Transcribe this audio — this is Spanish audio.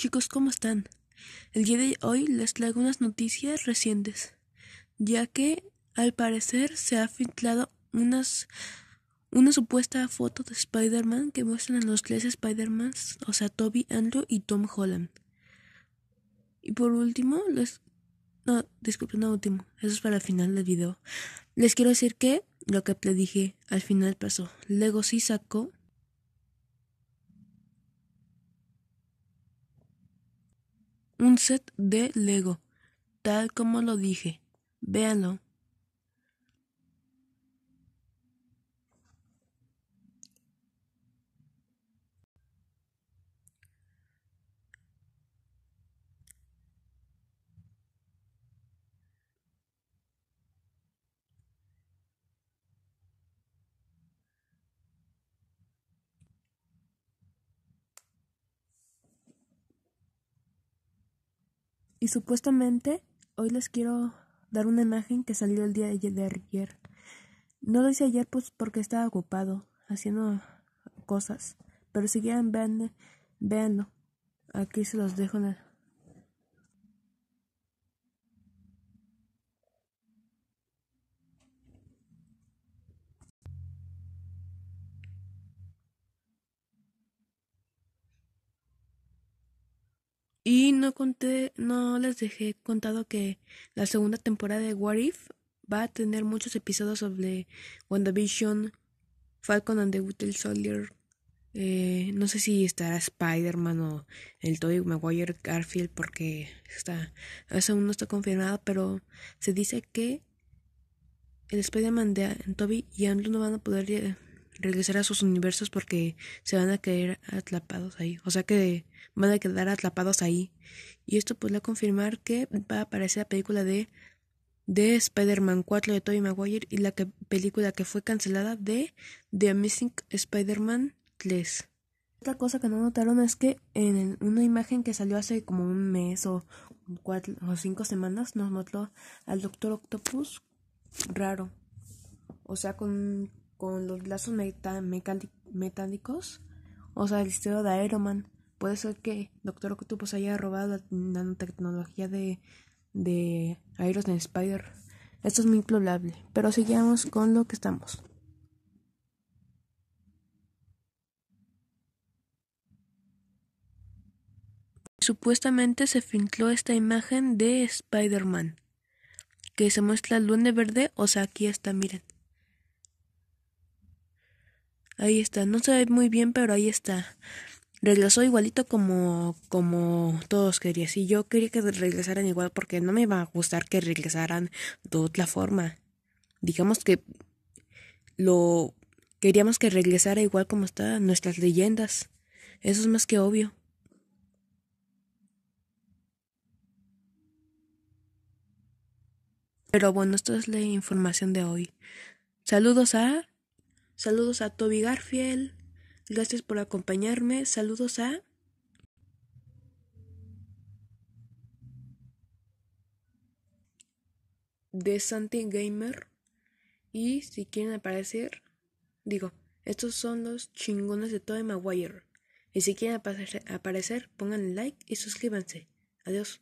Chicos, ¿cómo están? El día de hoy les traigo unas noticias recientes, ya que al parecer se ha filtrado unas, una supuesta foto de Spider-Man que muestran a los tres spider mans o sea, Toby, Andrew y Tom Holland. Y por último, les... No, disculpen, no último, eso es para el final del video. Les quiero decir que lo que dije al final pasó. Lego sí sacó un set de Lego, tal como lo dije. Véanlo. Y supuestamente hoy les quiero dar una imagen que salió el día de ayer. No lo hice ayer pues porque estaba ocupado haciendo cosas. Pero si quieren, véanlo. Aquí se los dejo en Y no conté, no les dejé contado que la segunda temporada de What If va a tener muchos episodios sobre WandaVision, Falcon and the Winter Soldier. Eh, no sé si estará Spider-Man o el Toby Maguire Garfield porque está, eso aún no está confirmado, pero se dice que el Spider-Man de Toby y Andrew no van a poder eh, regresar a sus universos porque se van a quedar atrapados ahí. O sea que van a quedar atrapados ahí. Y esto podría pues, confirmar que va a aparecer la película de, de Spider-Man 4 de Tobey Maguire y la película que fue cancelada de The Amazing Spider-Man 3. Otra cosa que no notaron es que en una imagen que salió hace como un mes o cuatro o cinco semanas nos notó al Doctor Octopus raro. O sea, con con los lazos metálicos, o sea, el estilo de Aeroman. Puede ser que Doctor Octopus haya robado la tecnología de, de en Spider. Esto es muy probable, pero sigamos con lo que estamos. Supuestamente se filtró esta imagen de Spider-Man, que se muestra el lunes verde, o sea, aquí está, miren. Ahí está, no se ve muy bien, pero ahí está. Regresó igualito como, como todos querían. Y yo quería que regresaran igual porque no me va a gustar que regresaran de otra forma. Digamos que lo queríamos que regresara igual como están nuestras leyendas. Eso es más que obvio. Pero bueno, esto es la información de hoy. Saludos a... Saludos a Toby Garfield. Gracias por acompañarme. Saludos a... De Santi Gamer. Y si quieren aparecer, digo, estos son los chingones de Toby Maguire. Y si quieren aparecer, pongan like y suscríbanse. Adiós.